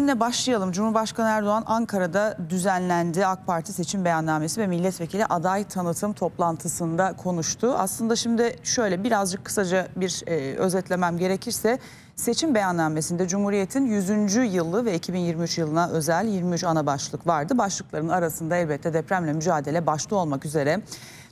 Şimdi başlayalım. Cumhurbaşkanı Erdoğan Ankara'da düzenlendi AK Parti seçim beyannamesi ve milletvekili aday tanıtım toplantısında konuştu. Aslında şimdi şöyle birazcık kısaca bir e, özetlemem gerekirse seçim beyannamesinde Cumhuriyet'in 100. yılı ve 2023 yılına özel 23 ana başlık vardı. Başlıkların arasında elbette depremle mücadele başta olmak üzere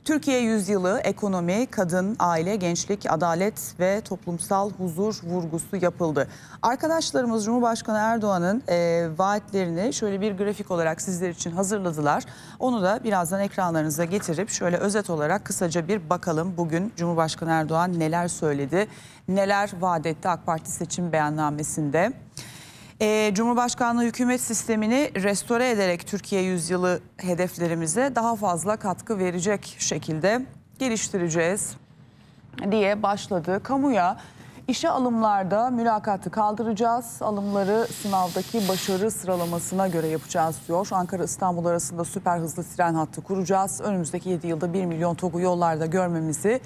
Türkiye Yüzyılı ekonomi, kadın, aile, gençlik, adalet ve toplumsal huzur vurgusu yapıldı. Arkadaşlarımız Cumhurbaşkanı Erdoğan'ın e, vaatlerini şöyle bir grafik olarak sizler için hazırladılar. Onu da birazdan ekranlarınıza getirip şöyle özet olarak kısaca bir bakalım bugün Cumhurbaşkanı Erdoğan neler söyledi, neler vaat etti AK Parti seçim beyannamesinde e, Cumhurbaşkanlığı hükümet sistemini restore ederek Türkiye yüzyılı hedeflerimize daha fazla katkı verecek şekilde geliştireceğiz diye başladı. Kamuya işe alımlarda mülakatı kaldıracağız. Alımları sınavdaki başarı sıralamasına göre yapacağız diyor. Ankara İstanbul arasında süper hızlı tren hattı kuracağız. Önümüzdeki 7 yılda 1 milyon TOG'u yollarda görmemizi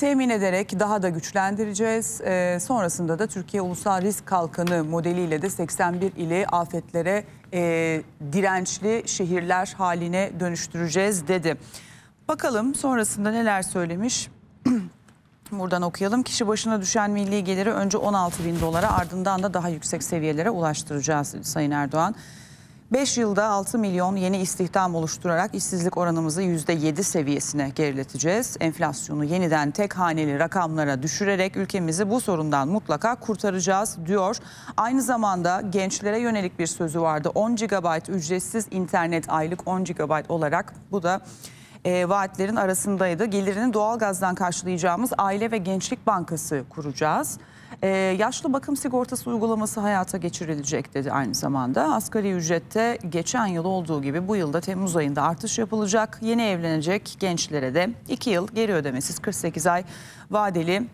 temin ederek daha da güçlendireceğiz. E, sonrasında da Türkiye Ulusal Risk Kalkanı modeliyle de 81 ili afetlere e, dirençli şehirler haline dönüştüreceğiz dedi. Bakalım sonrasında neler söylemiş. Buradan okuyalım. Kişi başına düşen milli geliri önce 16 bin dolara ardından da daha yüksek seviyelere ulaştıracağız Sayın Erdoğan. 5 yılda 6 milyon yeni istihdam oluşturarak işsizlik oranımızı %7 seviyesine gerileteceğiz. Enflasyonu yeniden tek haneli rakamlara düşürerek ülkemizi bu sorundan mutlaka kurtaracağız diyor. Aynı zamanda gençlere yönelik bir sözü vardı. 10 GB ücretsiz internet aylık 10 GB olarak bu da e, vaatlerin arasındaydı. Gelirini doğalgazdan karşılayacağımız Aile ve Gençlik Bankası kuracağız. E, yaşlı bakım sigortası uygulaması hayata geçirilecek dedi aynı zamanda. Asgari ücrette geçen yıl olduğu gibi bu yılda Temmuz ayında artış yapılacak. Yeni evlenecek gençlere de 2 yıl geri ödemesiz 48 ay vadeli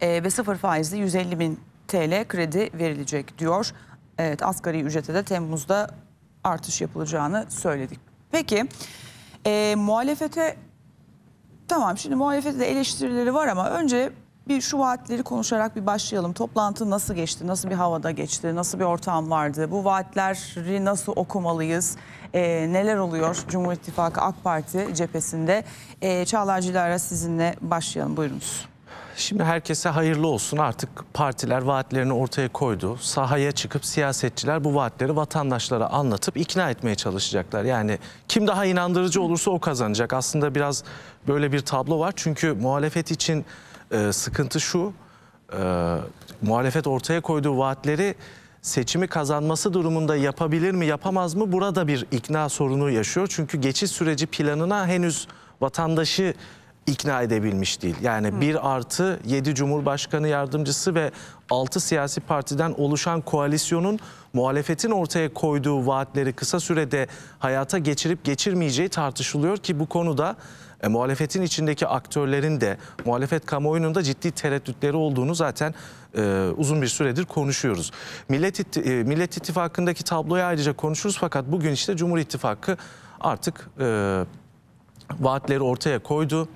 e, ve sıfır faizli 150 bin TL kredi verilecek diyor. Evet asgari ücrete de Temmuz'da artış yapılacağını söyledik. Peki e, muhalefete tamam şimdi muhalefette de eleştirileri var ama önce bir şu vaatleri konuşarak bir başlayalım. Toplantı nasıl geçti? Nasıl bir havada geçti? Nasıl bir ortam vardı? Bu vaatleri nasıl okumalıyız? E, neler oluyor Cumhur İttifakı AK Parti cephesinde? E, Çağlar Cilara sizinle başlayalım. Buyurunuz. Şimdi herkese hayırlı olsun artık partiler vaatlerini ortaya koydu. Sahaya çıkıp siyasetçiler bu vaatleri vatandaşlara anlatıp ikna etmeye çalışacaklar. Yani kim daha inandırıcı olursa o kazanacak. Aslında biraz böyle bir tablo var. Çünkü muhalefet için e, sıkıntı şu, e, muhalefet ortaya koyduğu vaatleri seçimi kazanması durumunda yapabilir mi yapamaz mı burada bir ikna sorunu yaşıyor. Çünkü geçiş süreci planına henüz vatandaşı ikna edebilmiş değil. Yani hmm. 1 artı 7 Cumhurbaşkanı yardımcısı ve 6 siyasi partiden oluşan koalisyonun muhalefetin ortaya koyduğu vaatleri kısa sürede hayata geçirip geçirmeyeceği tartışılıyor ki bu konuda e, muhalefetin içindeki aktörlerin de muhalefet kamuoyunun da ciddi tereddütleri olduğunu zaten e, uzun bir süredir konuşuyoruz. Millet, İtti, e, Millet İttifakı'ndaki tabloya ayrıca konuşuruz fakat bugün işte Cumhur İttifakı artık e, vaatleri ortaya koydu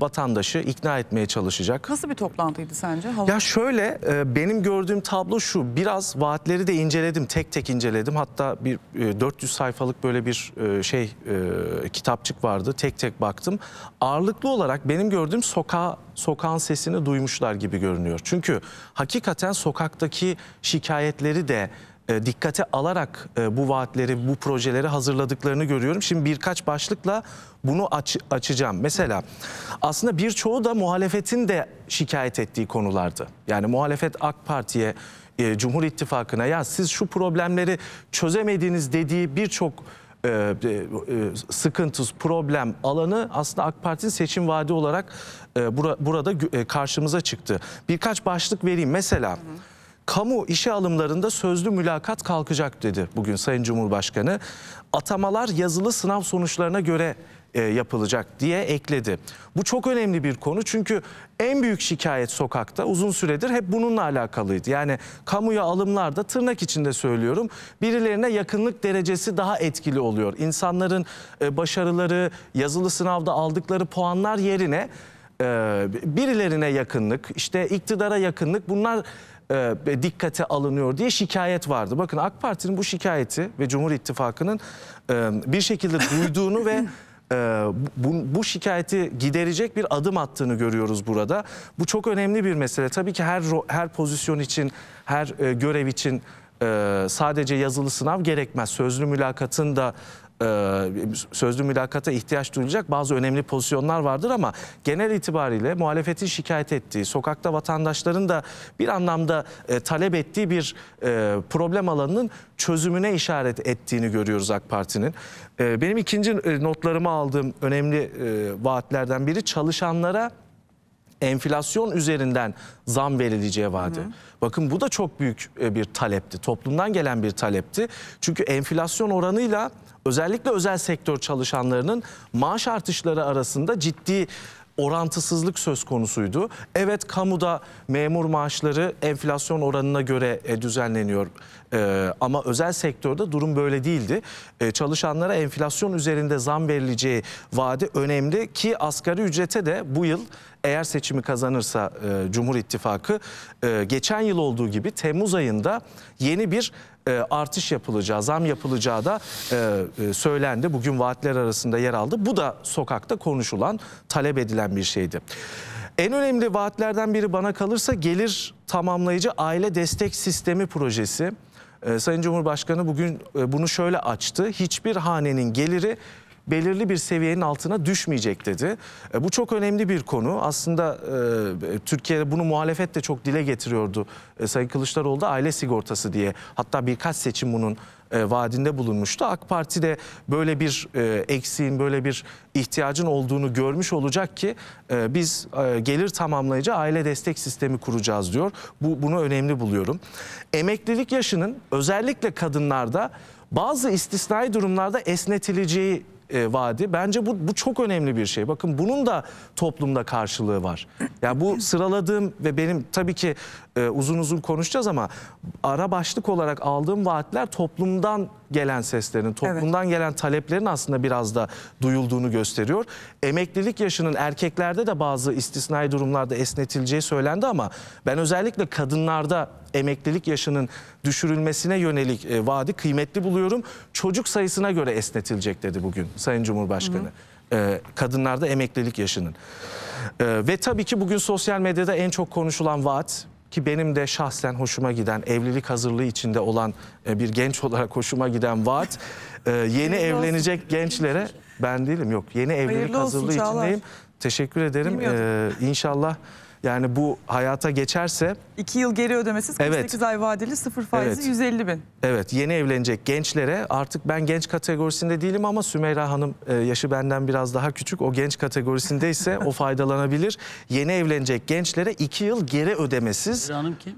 vatandaşı ikna etmeye çalışacak. Nasıl bir toplantıydı sence? Havuz. Ya şöyle e, benim gördüğüm tablo şu biraz vaatleri de inceledim tek tek inceledim hatta bir 400 e, sayfalık böyle bir e, şey e, kitapçık vardı tek tek baktım. Ağırlıklı olarak benim gördüğüm sokağa sokağın sesini duymuşlar gibi görünüyor. Çünkü hakikaten sokaktaki şikayetleri de e, dikkate alarak e, bu vaatleri, bu projeleri hazırladıklarını görüyorum. Şimdi birkaç başlıkla bunu aç, açacağım. Mesela aslında birçoğu da muhalefetin de şikayet ettiği konulardı. Yani muhalefet AK Parti'ye, e, Cumhur İttifakı'na ya siz şu problemleri çözemediğiniz dediği birçok e, e, e, sıkıntı, problem alanı aslında AK Parti'nin seçim vaadi olarak e, bura, burada e, karşımıza çıktı. Birkaç başlık vereyim. Mesela... Hı hı kamu işe alımlarında sözlü mülakat kalkacak dedi bugün Sayın Cumhurbaşkanı. Atamalar yazılı sınav sonuçlarına göre e, yapılacak diye ekledi. Bu çok önemli bir konu çünkü en büyük şikayet sokakta uzun süredir hep bununla alakalıydı. Yani kamuya alımlarda tırnak içinde söylüyorum birilerine yakınlık derecesi daha etkili oluyor. İnsanların e, başarıları yazılı sınavda aldıkları puanlar yerine e, birilerine yakınlık, işte iktidara yakınlık bunlar e, dikkate alınıyor diye şikayet vardı. Bakın AK Parti'nin bu şikayeti ve Cumhur İttifakı'nın e, bir şekilde duyduğunu ve e, bu, bu şikayeti giderecek bir adım attığını görüyoruz burada. Bu çok önemli bir mesele. Tabii ki her her pozisyon için, her e, görev için e, sadece yazılı sınav gerekmez. Sözlü mülakatın da e, sözlü mülakata ihtiyaç duyulacak bazı önemli pozisyonlar vardır ama genel itibariyle muhalefetin şikayet ettiği, sokakta vatandaşların da bir anlamda e, talep ettiği bir e, problem alanının çözümüne işaret ettiğini görüyoruz AK Parti'nin. benim ikinci notlarımı aldığım önemli vaatlerden biri çalışanlara enflasyon üzerinden zam verileceği vaadi. Bakın bu da çok büyük bir talepti. Toplumdan gelen bir talepti. Çünkü enflasyon oranıyla özellikle özel sektör çalışanlarının maaş artışları arasında ciddi orantısızlık söz konusuydu. Evet kamuda memur maaşları enflasyon oranına göre e, düzenleniyor e, ama özel sektörde durum böyle değildi. E, çalışanlara enflasyon üzerinde zam verileceği vaadi önemli ki asgari ücrete de bu yıl eğer seçimi kazanırsa e, Cumhur İttifakı e, geçen yıl olduğu gibi Temmuz ayında yeni bir e, artış yapılacağı, zam yapılacağı da e, e, söylendi. Bugün vaatler arasında yer aldı. Bu da sokakta konuşulan, talep edilen bir şeydi. En önemli vaatlerden biri bana kalırsa gelir tamamlayıcı aile destek sistemi projesi. E, Sayın Cumhurbaşkanı bugün e, bunu şöyle açtı. Hiçbir hanenin geliri belirli bir seviyenin altına düşmeyecek dedi. E, bu çok önemli bir konu. Aslında e, e, Türkiye'de bunu muhalefet de çok dile getiriyordu. E, Sayın Kılıçdaroğlu da aile sigortası diye. Hatta birkaç seçim bunun e, vaadinde bulunmuştu. AK Parti de böyle bir e, eksiğin, böyle bir ihtiyacın olduğunu görmüş olacak ki e, biz e, gelir tamamlayıcı aile destek sistemi kuracağız diyor. Bu bunu önemli buluyorum. Emeklilik yaşının özellikle kadınlarda bazı istisnai durumlarda esnetileceği e, vaadi. Bence bu, bu çok önemli bir şey. Bakın bunun da toplumda karşılığı var. Yani bu sıraladığım ve benim tabii ki e, uzun uzun konuşacağız ama ara başlık olarak aldığım vaatler toplumdan gelen seslerin, toplumdan evet. gelen taleplerin aslında biraz da duyulduğunu gösteriyor. Emeklilik yaşının erkeklerde de bazı istisnai durumlarda esnetileceği söylendi ama ben özellikle kadınlarda emeklilik yaşının düşürülmesine yönelik e, vaadi kıymetli buluyorum. Çocuk sayısına göre esnetilecek dedi bugün Sayın Cumhurbaşkanı. Hı hı e, kadınlarda emeklilik yaşının. E, ve tabii ki bugün sosyal medyada en çok konuşulan vaat ki benim de şahsen hoşuma giden evlilik hazırlığı içinde olan e, bir genç olarak hoşuma giden vaat e, yeni evlenecek gençlere ben değilim yok yeni evlilik Hayırlı hazırlığı olsun, içindeyim. Teşekkür ederim. Ee, inşallah yani bu hayata geçerse... 2 yıl geri ödemesiz 48 evet. ay vadeli sıfır faizi evet. 150 bin. Evet yeni evlenecek gençlere artık ben genç kategorisinde değilim ama Sümeyra Hanım e, yaşı benden biraz daha küçük. O genç kategorisinde ise o faydalanabilir. Yeni evlenecek gençlere 2 yıl geri ödemesiz... Sümeyra Hanım kim?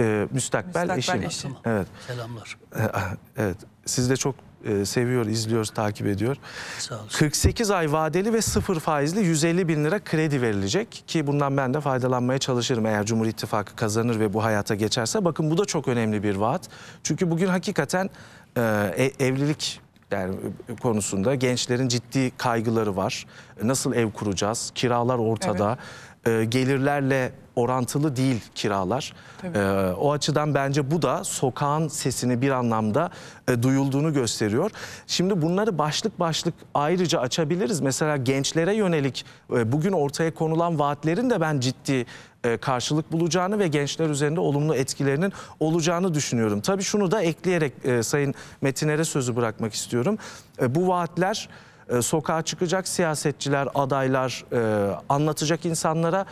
e, müstakbel, müstakbel eşim. eşim. Evet. Selamlar. E, ah, evet. Siz de çok e, seviyor, izliyor, takip ediyor. Sağ olun. 48 ay vadeli ve sıfır faizli 150 bin lira kredi verilecek ki bundan ben de faydalanmaya çalışırım eğer Cumhur İttifakı kazanır ve bu hayata geçerse. Bakın bu da çok önemli bir vaat. Çünkü bugün hakikaten e, e evlilik yani e, konusunda gençlerin ciddi kaygıları var. Nasıl ev kuracağız? Kiralar ortada e, gelirlerle orantılı değil kiralar. E, o açıdan bence bu da sokağın sesini bir anlamda e, duyulduğunu gösteriyor. Şimdi bunları başlık başlık ayrıca açabiliriz. Mesela gençlere yönelik e, bugün ortaya konulan vaatlerin de ben ciddi e, karşılık bulacağını ve gençler üzerinde olumlu etkilerinin olacağını düşünüyorum. Tabii şunu da ekleyerek e, Sayın Metiner'e sözü bırakmak istiyorum. E, bu vaatler ee, sokağa çıkacak siyasetçiler, adaylar e, anlatacak insanlara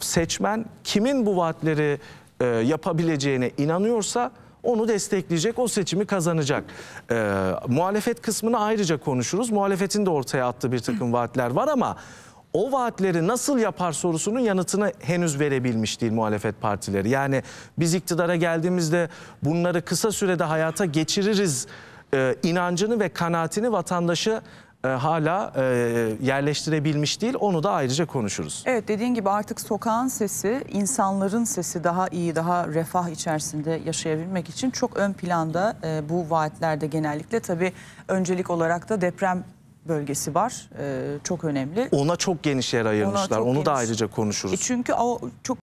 seçmen kimin bu vaatleri e, yapabileceğine inanıyorsa onu destekleyecek, o seçimi kazanacak. E, muhalefet kısmını ayrıca konuşuruz. Muhalefetin de ortaya attığı bir takım vaatler var ama o vaatleri nasıl yapar sorusunun yanıtını henüz verebilmiş değil muhalefet partileri. Yani biz iktidara geldiğimizde bunları kısa sürede hayata geçiririz e, inancını ve kanaatini vatandaşı e, hala e, yerleştirebilmiş değil. Onu da ayrıca konuşuruz. Evet dediğin gibi artık sokağın sesi, insanların sesi daha iyi, daha refah içerisinde yaşayabilmek için çok ön planda e, bu vaatlerde genellikle. Tabii öncelik olarak da deprem bölgesi var. E, çok önemli. Ona çok geniş yer ayırmışlar. Onu geniş. da ayrıca konuşuruz. E çünkü o çok